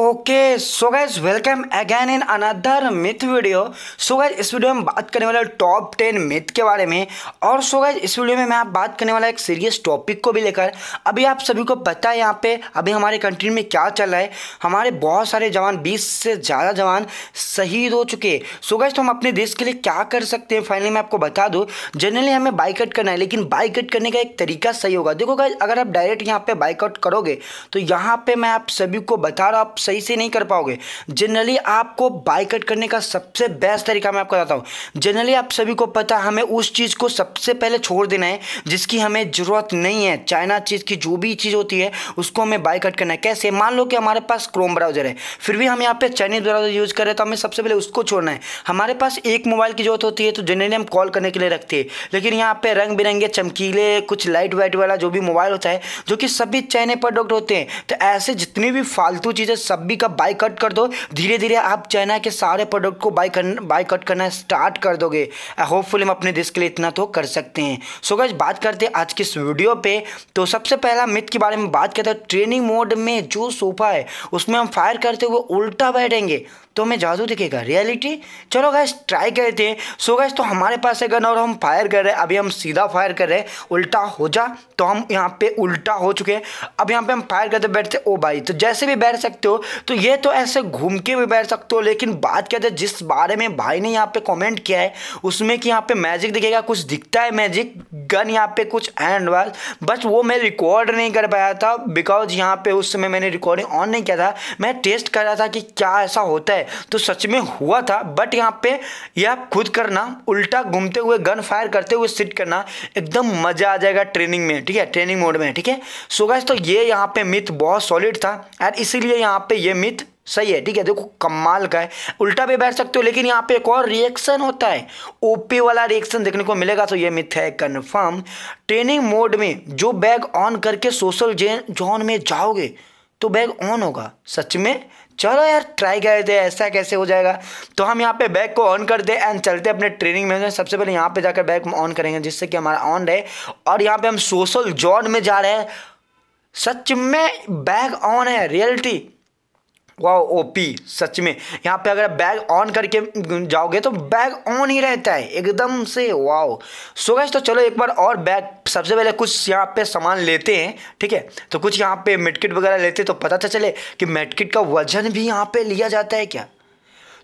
okay so guys welcome again in another myth video so guys इस video में बात करने वाला टॉप टेन मिथ के बारे में और सो गैज इस वीडियो में मैं आप बात करने वाला एक सीरियस टॉपिक को भी लेकर अभी आप सभी को पता है यहाँ पे अभी हमारे कंट्री में क्या चल रहा है हमारे बहुत सारे जवान बीस से ज़्यादा जवान शहीद हो चुके हैं सो गैज तो हम अपने देश के लिए क्या कर सकते हैं फाइनली मैं आपको बता दूँ जनरली हमें बाइकआउट करना है लेकिन बाइकआउट करने का एक तरीका सही होगा देखो गैज अगर आप डायरेक्ट यहाँ पर बाइकआउट करोगे तो यहाँ पर मैं आप सभी को बता रहा हूँ सही से नहीं कर पाओगे जनरली आपको बाई कट करने का सबसे बेस्ट तरीका मैं आपको बताता हूँ जनरली आप सभी को पता हमें उस चीज़ को सबसे पहले छोड़ देना है जिसकी हमें ज़रूरत नहीं है चाइना चीज़ की जो भी चीज़ होती है उसको हमें बाई कट करना है कैसे मान लो कि हमारे पास क्रोम ब्राउजर है फिर भी हम यहाँ पर चाइनीज ब्राउजर यूज़ कर रहे हैं तो हमें सबसे पहले उसको छोड़ना है हमारे पास एक मोबाइल की जरूरत होती है तो जनरली हम कॉल करने के लिए रखते हैं लेकिन यहाँ पर रंग बिरंगे चमकीले कुछ लाइट वाइट वाला जो भी मोबाइल होता है जो कि सभी चाइने प्रोडक्ट होते हैं तो ऐसे जितनी भी फालतू चीज़ें सभी का बाई कट कर दो धीरे धीरे आप चाइना के सारे प्रोडक्ट को बाई कर बाई कट करना स्टार्ट कर दोगे होपफुली हम अपने देश के लिए इतना तो कर सकते हैं सो गज बात करते हैं आज की इस वीडियो पे तो सबसे पहला मिथ के बारे में बात करते हैं ट्रेनिंग मोड में जो सोफा है उसमें हम फायर करते हुए उल्टा बैठेंगे तो हमें जादू दिखेगा रियलिटी चलो गैस ट्राई करते हैं सो गैस तो हमारे पास है गन और हम फायर कर रहे हैं अभी हम सीधा फायर कर रहे हैं उल्टा हो जा तो हम यहाँ पे उल्टा हो चुके हैं अब यहाँ पे हम फायर करते बैठते ओ भाई तो जैसे भी बैठ सकते हो तो ये तो ऐसे घूम के भी बैठ सकते हो लेकिन बात क्या था जिस बारे में भाई ने यहाँ पर कॉमेंट किया है उसमें कि यहाँ पर मैजिक दिखेगा कुछ दिखता है मैजिक गन यहाँ पर कुछ हैंड वाल बट वो मैं रिकॉर्ड नहीं कर पाया था बिकॉज यहाँ पर उस समय मैंने रिकॉर्डिंग ऑन नहीं किया था मैं टेस्ट कर रहा था कि क्या ऐसा होता है है तो सच में हुआ था बट यहाँ पे यह खुद करना उल्टा घूमते हुए गन फायर करते हुए सिट करना एकदम मज़ा आ जाएगा ट्रेनिंग में ठीक है ट्रेनिंग मोड में ठीक है सो गाइस तो ये यहाँ पे मिथ बहुत सॉलिड था एंड इसीलिए यहाँ पे ये मिथ सही है ठीक है देखो कमाल का है उल्टा भी बैठ सकते हो लेकिन यहाँ पे एक और रिएक्शन होता है ओपी वाला रिएक्शन देखने को मिलेगा तो ये मिथ है कन्फर्म ट्रेनिंग मोड में जो बैग ऑन करके सोशल जोन में जाओगे तो बैग ऑन होगा सच में चलो यार ट्राई कर दे ऐसा कैसे हो जाएगा तो हम यहाँ पे बैग को ऑन कर दे एंड चलते अपने ट्रेनिंग में सबसे पहले यहाँ पे जाकर बैग ऑन करेंगे जिससे कि हमारा ऑन रहे और यहाँ पे हम सोशल जॉन में जा रहे हैं सच में बैग ऑन है रियलिटी वाह ओपी सच में यहाँ पे अगर बैग ऑन करके जाओगे तो बैग ऑन ही रहता है एकदम से वाओ सो गैस तो चलो एक बार और बैग सबसे पहले कुछ यहाँ पे सामान लेते हैं ठीक है तो कुछ यहाँ पे मेडकिट वगैरह लेते तो पता तो चले कि मेडकिट का वजन भी यहाँ पे लिया जाता है क्या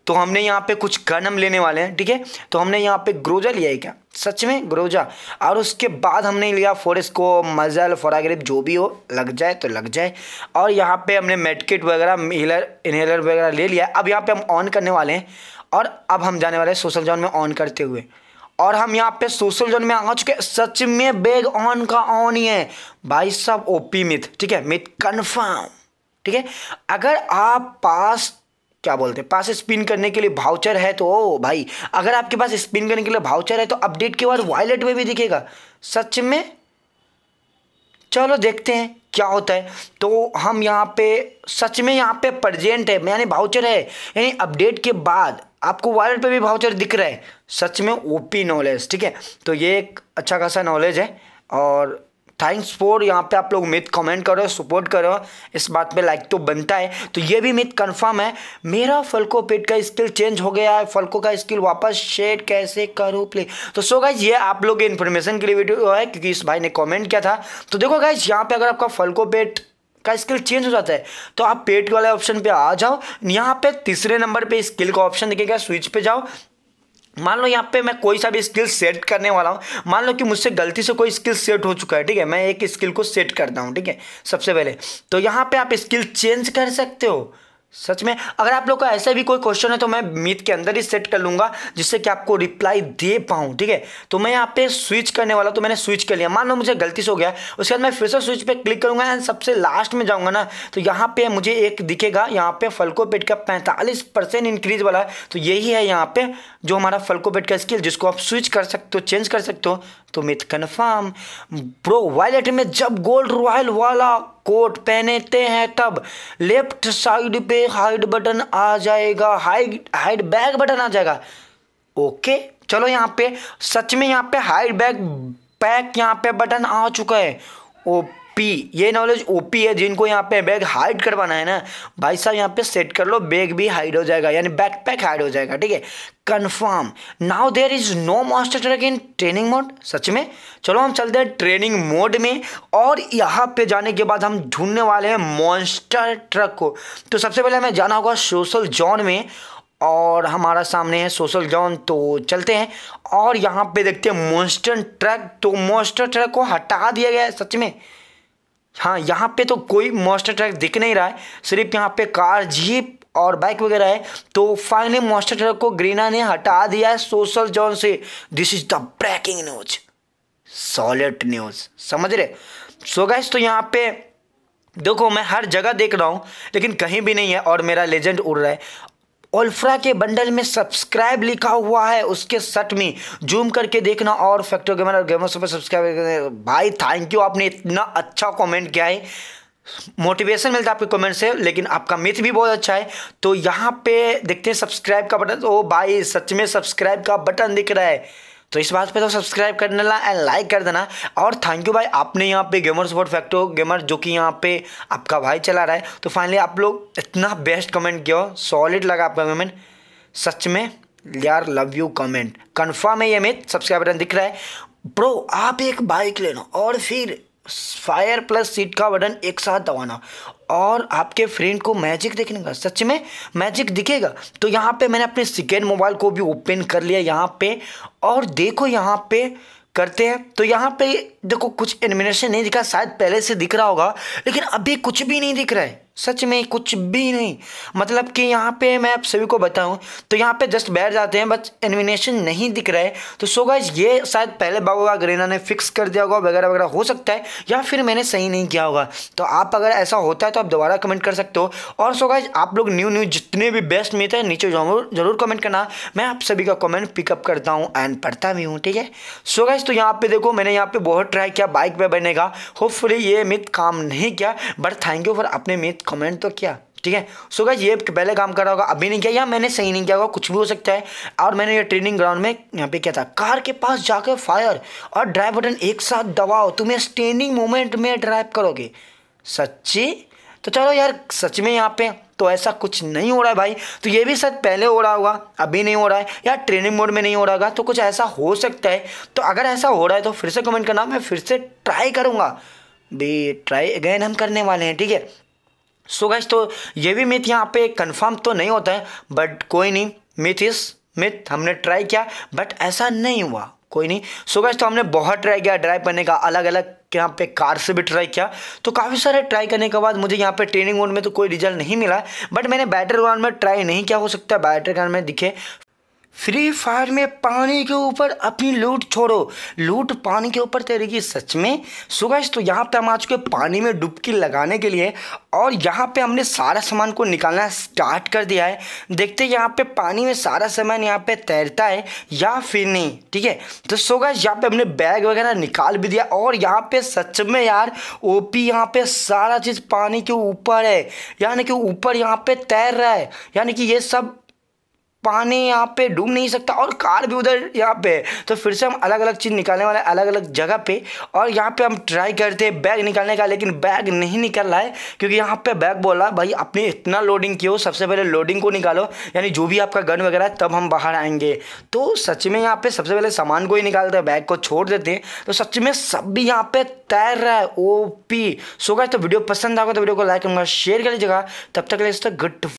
तो हमने यहाँ पे कुछ गन हम लेने वाले हैं ठीक है तो हमने यहाँ पे ग्रोजा लिया है क्या सच में ग्रोजा और उसके बाद हमने लिया फोरेस्को को मजल फराग्रिप जो भी हो लग जाए तो लग जाए और यहाँ पे हमने मेडकिट वगैरह हीलर इनहेलर वगैरह ले लिया अब यहाँ पे हम ऑन करने वाले हैं और अब हम जाने वाले हैं सोशल जोन में ऑन करते हुए और हम यहाँ पे सोशल जोन में आ चुके सच में बैग ऑन का ऑन ही है भाई साहब ओपी मिथ ठीक है मिथ कन्फर्म ठीक है अगर आप पास क्या बोलते हैं पास स्पिन करने के लिए भाउचर है तो ओ भाई अगर आपके पास स्पिन करने के लिए भाउचर है तो अपडेट के बाद वॉलेट में भी दिखेगा सच में चलो देखते हैं क्या होता है तो हम यहाँ पे सच में यहाँ पे प्रजेंट है यानी भाउचर है यानी अपडेट के बाद आपको वॉलेट पे भी भाउचर दिख रहा है सच में ओपी नॉलेज ठीक है तो ये एक अच्छा खासा नॉलेज है और थैंक्स फॉर यहाँ पे आप लोग मिथ कमेंट करो सपोर्ट करो इस बात पे लाइक तो बनता है तो ये भी मिथ कंफर्म है मेरा फलको पेट का स्किल चेंज हो गया है फलको का स्किल वापस शेड कैसे करो प्ले तो सो गाइज ये आप लोग इन्फॉर्मेशन के लिए वीडियो है क्योंकि इस भाई ने कॉमेंट किया था तो देखो गाइज यहाँ पे अगर आपका फलको पेट का स्किल चेंज हो जाता है तो आप पेट वाले ऑप्शन पे आ जाओ यहाँ पे तीसरे नंबर पे स्किल का ऑप्शन दिखेगा स्विच पे जाओ मान लो यहाँ पे मैं कोई सा भी स्किल सेट करने वाला हूँ मान लो कि मुझसे गलती से कोई स्किल सेट हो चुका है ठीक है मैं एक स्किल को सेट करता हूँ ठीक है सबसे पहले तो यहाँ पे आप स्किल चेंज कर सकते हो सच में अगर आप लोग का ऐसा भी कोई क्वेश्चन है तो मैं मीत के अंदर ही सेट कर लूँगा जिससे कि आपको रिप्लाई दे पाऊँ ठीक है तो मैं यहाँ पे स्विच करने वाला तो मैंने स्विच कर लिया मान लो मुझे गलती से हो गया उसके बाद मैं फिर से स्विच पे क्लिक करूँगा एंड सबसे लास्ट में जाऊँगा ना तो यहाँ पे मुझे एक दिखेगा यहाँ पे पेट का पैंतालीस परसेंट इंक्रीज वाला है तो यही है यहाँ पे जो हमारा पेट का स्किल जिसको आप स्विच कर सकते हो चेंज कर सकते हो तो मिथ कन्फर्म ब्रो वॉलेट में जब गोल्ड रॉयल वाला कोट पहनते हैं तब लेफ्ट साइड पे हाइड बटन आ जाएगा हाइड हाइड बैक बटन आ जाएगा ओके चलो यहाँ पे सच में यहाँ पे हाइड बैक बैक यहाँ पे बटन आ चुका है ओ पी ये नॉलेज ओपी है जिनको यहाँ पे बैग हाइड करवाना है ना भाई साहब यहाँ पे सेट कर लो बैग भी हाइड हो जाएगा यानी बैकपैक हाइड हो जाएगा ठीक है confirm now there is no master trick in training mode सच में चलो हम चलते हैं ट्रेनिंग मोड में और यहाँ पे जाने के बाद हम ढूंढने वाले हैं मॉन्स्टर ट्रक को तो सबसे पहले हमें जाना होगा सोशल जोन में और हमारा सामने है सोशल जोन तो चलते हैं और यहाँ पे देखते हैं मोस्टर ट्रक तो मोस्टर ट्रक को हटा दिया गया है सच में हाँ यहाँ पे तो कोई मॉस्टर ट्रक दिख नहीं रहा है सिर्फ यहाँ पे कार जीप और बाइक वगैरह है तो फाइनली मॉस्टर ट्रक को ग्रीना ने हटा दिया है सोशल जोन से this is the breaking news solid news समझ रहे सो गैस तो यहाँ पे देखो मैं हर जगह देख रहा हूँ लेकिन कहीं भी नहीं है और मेरा लेजेंड उड़ रहा है ओल्फ्रा के बंडल में सब्सक्राइब लिखा हुआ है उसके सट में जूम करके देखना और फैक्टो गेमर और गेमर पर सब्सक्राइब भाई थैंक यू आपने इतना अच्छा कमेंट किया है मोटिवेशन मिलता है आपके कमेंट से लेकिन आपका मिथ भी बहुत अच्छा है तो यहाँ पे देखते हैं सब्सक्राइब का बटन ओ भाई सच में सब्सक्राइब का बटन दिख रहा है तो इस बात पे तो सब्सक्राइब कर देना एंड लाइक कर देना और थैंक यू भाई आपने यहाँ पे गेमर सपोर्ट फैक्टो गेमर जो कि यहाँ पे आपका भाई चला रहा है तो फाइनली आप लोग इतना बेस्ट कमेंट किया सॉलिड लगा आपका कमेंट सच में यार लव यू कमेंट कन्फर्म है ये मित सब्सक्राइब बटन दिख रहा है प्रो आप एक बाइक ले लो और फिर फायर प्लस सीट का बटन एक साथ दबाना और आपके फ्रेंड को मैजिक देखने का सच में मैजिक दिखेगा तो यहाँ पे मैंने अपने सेकेंड मोबाइल को भी ओपन कर लिया यहाँ पे और देखो यहाँ पे करते हैं तो यहाँ पे देखो कुछ एनिमेशन नहीं दिखा शायद पहले से दिख रहा होगा लेकिन अभी कुछ भी नहीं दिख रहा है सच में कुछ भी नहीं मतलब कि यहाँ पे मैं आप सभी को बताऊँ तो यहाँ पे जस्ट बैठ जाते हैं बट एनिमिनेशन नहीं दिख रहा है तो सो गाइज ये शायद पहले बाबा ग्रेना ने फिक्स कर दिया होगा वगैरह वगैरह हो सकता है या फिर मैंने सही नहीं किया होगा तो आप अगर ऐसा होता है तो आप दोबारा कमेंट कर सकते हो और सो गाइज आप लोग न्यू न्यू जितने भी बेस्ट मित है नीचे जरूर जरूर कमेंट करना मैं आप सभी का कमेंट पिकअप करता हूँ एंड पढ़ता भी हूँ ठीक है सो गाइज तो यहाँ पर देखो मैंने यहाँ पर बहुत ट्राई किया बाइक पर बनेगा होपफुली ये मिथ काम नहीं किया बट थैंक यू फॉर अपने मित कमेंट तो किया ठीक है सो गाइज ये पहले काम कर रहा होगा अभी नहीं किया या मैंने सही नहीं किया होगा कुछ भी हो सकता है और मैंने ये ट्रेनिंग ग्राउंड में यहाँ पे किया था कार के पास जाकर फायर और ड्राइव बटन एक साथ दबाओ तुम्हें स्टैंडिंग मोमेंट में ड्राइव करोगे सच्ची तो चलो यार सच में यहाँ पे तो ऐसा कुछ नहीं हो रहा है भाई तो ये भी शायद पहले हो रहा होगा अभी नहीं हो रहा है या ट्रेनिंग मोड में नहीं हो रहा होगा तो कुछ ऐसा हो सकता है तो अगर ऐसा हो रहा है तो फिर से कमेंट करना मैं फिर से ट्राई करूँगा भी ट्राई अगेन हम करने वाले हैं ठीक है सो गैस तो ये भी मिथ यहाँ पे कंफर्म तो नहीं होता है बट कोई नहीं मिथ इस मिथ हमने ट्राई किया बट ऐसा नहीं हुआ कोई नहीं सो गैस तो हमने बहुत ट्राई किया ड्राइव करने का अलग अलग यहाँ पे कार से भी ट्राई किया तो काफ़ी सारे ट्राई करने के बाद मुझे यहाँ पे ट्रेनिंग मोड में तो कोई रिजल्ट नहीं मिला बट मैंने बैटरी ग्राउंड में ट्राई नहीं किया हो सकता बैटरी बैटल ग्राउंड में दिखे फ्री फायर में पानी के ऊपर अपनी लूट छोड़ो लूट पानी के ऊपर तैरेगी सच में सुगज तो यहाँ पे हम आ चुके पानी में डुबकी लगाने के लिए और यहाँ पे हमने सारा सामान को निकालना स्टार्ट कर दिया है देखते हैं यहाँ पे पानी में सारा सामान यहाँ पे तैरता है या फिर नहीं ठीक है तो सुगज यहाँ पे हमने बैग वगैरह निकाल भी दिया और यहाँ पे सच में यार ओपी यहाँ पे सारा चीज़ पानी के ऊपर है यानी कि ऊपर यहाँ पे तैर रहा है यानी कि ये सब पानी यहाँ पे डूब नहीं सकता और कार भी उधर यहाँ पे तो फिर से हम अलग अलग चीज़ निकालने वाले अलग अलग जगह पे और यहाँ पे हम ट्राई करते हैं बैग निकालने का लेकिन बैग नहीं निकल रहा है क्योंकि यहाँ पे बैग बोला भाई आपने इतना लोडिंग किया हो सबसे पहले लोडिंग को निकालो यानी जो भी आपका गन वगैरह तब हम बाहर आएंगे तो सच में यहाँ पे सबसे पहले सामान को ही निकालते बैग को छोड़ देते हैं तो सच में सब भी यहाँ पे तैर रहा है ओ पी सो गए तो वीडियो पसंद आगे तो वीडियो को लाइक करूँगा शेयर कर लीजिएगा तब तक ले गुड